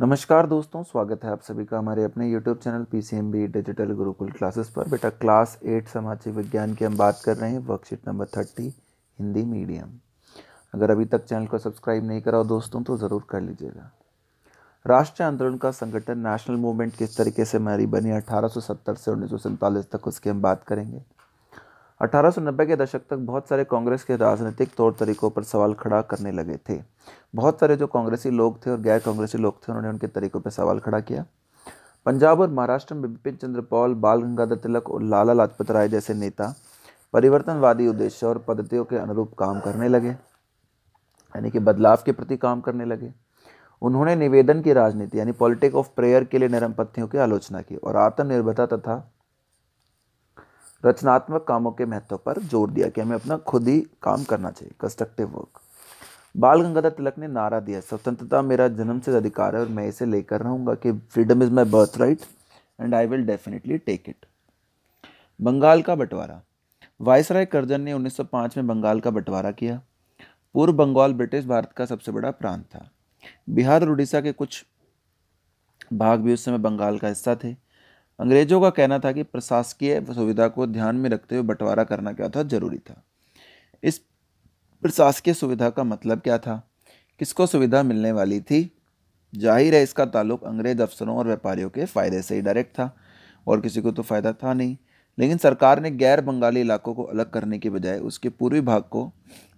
नमस्कार दोस्तों स्वागत है आप सभी का हमारे अपने YouTube channel P C M B digital Gurukul classes पर बेटा क्लास एट समाचार विज्ञान की हम बात कर रहे हैं worksheet number thirty Hindi medium अगर अभी तक चैनल को सब्सक्राइब नहीं करा हो दोस्तों तो ज़रूर कर लीजिएगा राष्ट्रीय आंदोलन का संगठन नेशनल मूवमेंट किस तरीके से हमारी बनी अठारह से उन्नीस तक उसकी हम बात करेंगे 1890 के दशक तक बहुत सारे कांग्रेस के राजनीतिक तौर तरीकों पर सवाल खड़ा करने लगे थे बहुत सारे जो कांग्रेसी लोग थे और गैर कांग्रेसी लोग थे उन्होंने उनके तरीकों पर सवाल खड़ा किया पंजाब और महाराष्ट्र में बिपिन चंद्र पॉल बाल गंगाधर तिलक और लाला लाजपत राय जैसे नेता परिवर्तनवादी उद्देश्य और पद्धतियों के अनुरूप काम करने लगे यानी कि बदलाव के प्रति काम करने लगे उन्होंने निवेदन की राजनीति यानी पॉलिटिक ऑफ प्रेयर के लिए नरम पथियों की आलोचना की और आत्मनिर्भरता तथा रचनात्मक कामों के महत्व पर जोर दिया कि हमें अपना खुद ही काम करना चाहिए कंस्ट्रक्टिव वर्क बाल गंगाधर तिलक ने नारा दिया स्वतंत्रता मेरा जन्म से अधिकार है और मैं इसे लेकर रहूंगा कि freedom is my birth right and I will definitely take it Bengal का बंटवारा वायसराय करजन ने 1905 में बंगाल का बंटवारा किया पूर्व बंगाल ब्रिटिश भारत का सबसे बड़ा प्रांत था बिहार और उड़ीसा के कुछ भाग भी उस समय बंगाल का हिस्सा थे अंग्रेजों का कहना था कि प्रशासकीय सुविधा को ध्यान में रखते हुए बंटवारा करना क्या था जरूरी था इस प्रशासकीय सुविधा का मतलब क्या था किसको सुविधा मिलने वाली थी जाहिर है इसका ताल्लुक अंग्रेज अफसरों और व्यापारियों के फ़ायदे से ही डायरेक्ट था और किसी को तो फ़ायदा था नहीं लेकिन सरकार ने गैर बंगाली इलाकों को अलग करने के बजाय उसके पूर्वी भाग को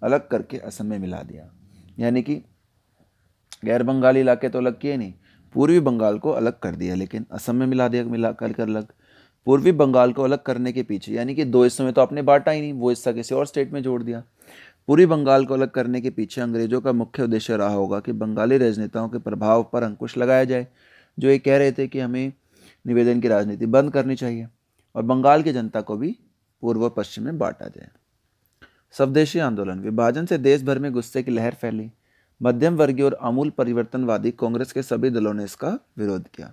अलग करके असम में मिला दिया यानी कि गैर बंगाली इलाके तो अलग किए नहीं पूर्वी बंगाल को अलग कर दिया लेकिन असम में मिला दिया मिला कर कर अलग पूर्वी बंगाल को अलग करने के पीछे यानी कि दो हिस्सों में तो आपने बांटा ही नहीं वो हिस्सा किसी और स्टेट में जोड़ दिया पूर्वी बंगाल को अलग करने के पीछे अंग्रेजों का मुख्य उद्देश्य रहा होगा कि बंगाली राजनेताओं के प्रभाव पर अंकुश लगाया जाए जो ये कह रहे थे कि हमें निवेदन की राजनीति बंद करनी चाहिए और बंगाल की जनता को भी पूर्व पश्चिम में बांटा जाए स्वदेशी आंदोलन विभाजन से देश भर में गुस्से की लहर फैली मध्यम वर्गीय और आमूल परिवर्तनवादी कांग्रेस के सभी दलों ने इसका विरोध किया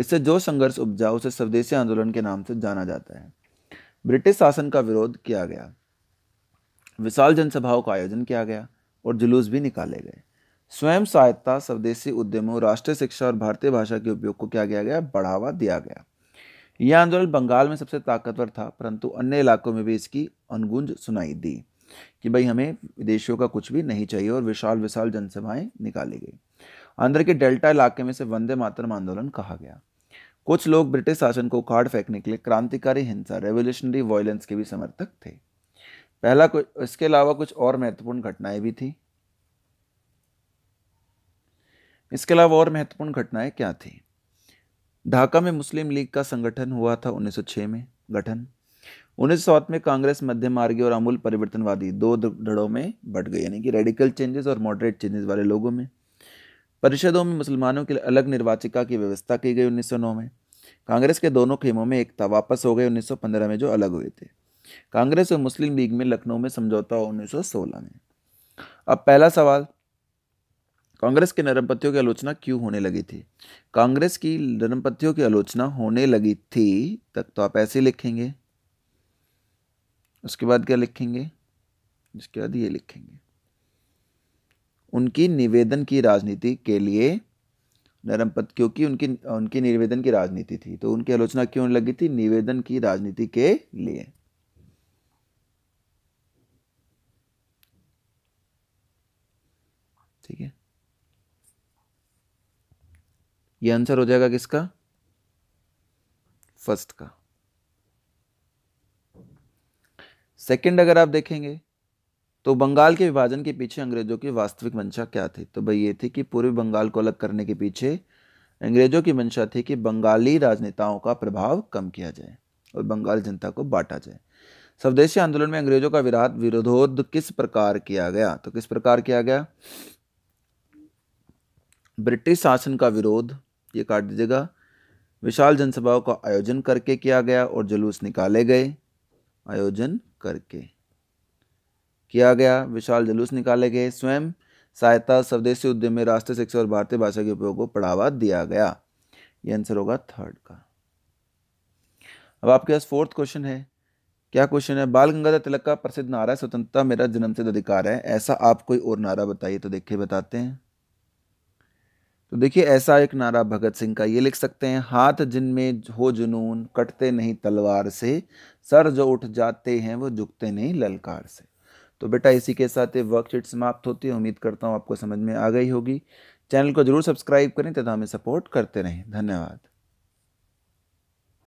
इससे जो संघर्ष उपजा उसे स्वदेशी आंदोलन के नाम से जाना जाता है ब्रिटिश शासन का विरोध किया गया विशाल जनसभाओं का आयोजन किया गया और जुलूस भी निकाले गए स्वयं सहायता स्वदेशी उद्यमों राष्ट्रीय शिक्षा और भारतीय भाषा के उपयोग को क्या किया गया बढ़ावा दिया गया यह आंदोलन बंगाल में सबसे ताकतवर था परंतु अन्य इलाकों में भी इसकी अनगुंज सुनाई दी कि भाई हमें विदेशियों का कुछ भी नहीं चाहिए और विशाल विशाल जनसभाएं निकाली गई आंध्र के डेल्टा इलाके में से वंदे मातरम आंदोलन कहा गया कुछ लोग ब्रिटिश शासन को उखाड़ फेंकने के लिए क्रांतिकारी हिंसा रेवोल्यूशनरी वायलेंस के भी समर्थक थे पहला कुछ इसके अलावा कुछ और महत्वपूर्ण घटनाएं भी थी इसके अलावा और महत्वपूर्ण घटनाएं क्या थी ढाका में मुस्लिम लीग का संगठन हुआ था 1906 में गठन उन्नीस में कांग्रेस मध्य मार्गी और अमूल परिवर्तनवादी दो धड़ों में बट गई यानी कि रेडिकल चेंजेस और मॉडरेट चेंजेस वाले लोगों में परिषदों में मुसलमानों के लिए अलग निर्वाचिका की व्यवस्था की गई 1909 में कांग्रेस के दोनों खेमों में एकता वापस हो गई 1915 में जो अलग हुए थे कांग्रेस और मुस्लिम लीग में लखनऊ में समझौता हुआ उन्नीस में अब पहला सवाल कांग्रेस के नरमपतियों की आलोचना क्यों होने लगी थी कांग्रेस की नरमपतियों की आलोचना होने लगी थी तक तो आप ऐसे लिखेंगे उसके बाद क्या लिखेंगे उसके बाद ये लिखेंगे उनकी निवेदन की राजनीति के लिए नरम पद क्योंकि उनकी उनकी निवेदन की राजनीति थी तो उनकी आलोचना क्यों लगी थी निवेदन की राजनीति के लिए ठीक है ये आंसर हो जाएगा किसका फर्स्ट का सेकंड अगर आप देखेंगे तो बंगाल के विभाजन के पीछे अंग्रेजों की वास्तविक मंशा क्या थी तो भाई ये थी कि पूर्वी बंगाल को अलग करने के पीछे अंग्रेजों की मंशा थी कि बंगाली राजनेताओं का प्रभाव कम किया जाए और बंगाल जनता को बांटा जाए स्वदेशी आंदोलन में अंग्रेजों का विराट विरोधोध किस प्रकार किया गया तो किस प्रकार किया गया ब्रिटिश शासन का विरोध ये काट दीजिएगा विशाल जनसभाओं का आयोजन करके किया गया और जुलूस निकाले गए आयोजन करके किया गया विशाल जुलूस निकाले गए स्वयं सहायता स्वदेशी उद्यम में राष्ट्रीय शिक्षा और भारतीय भाषा के उपयोग को बढ़ावा दिया गया ये आंसर होगा थर्ड का अब आपके पास फोर्थ क्वेश्चन है क्या क्वेश्चन है बाल गंगाधर तिलक का प्रसिद्ध नारा स्वतंत्रता मेरा जन्मसिद्ध अधिकार है ऐसा आप कोई और नारा बताइए तो देखिए बताते हैं तो देखिए ऐसा एक नारा भगत सिंह का ये लिख सकते हैं हाथ जिनमें हो जुनून कटते नहीं तलवार से सर जो उठ जाते हैं वो झुकते नहीं ललकार से तो बेटा इसी के साथ ये वर्कशीट समाप्त होती है उम्मीद करता हूँ आपको समझ में आ गई होगी चैनल को जरूर सब्सक्राइब करें तथा हमें सपोर्ट करते रहें धन्यवाद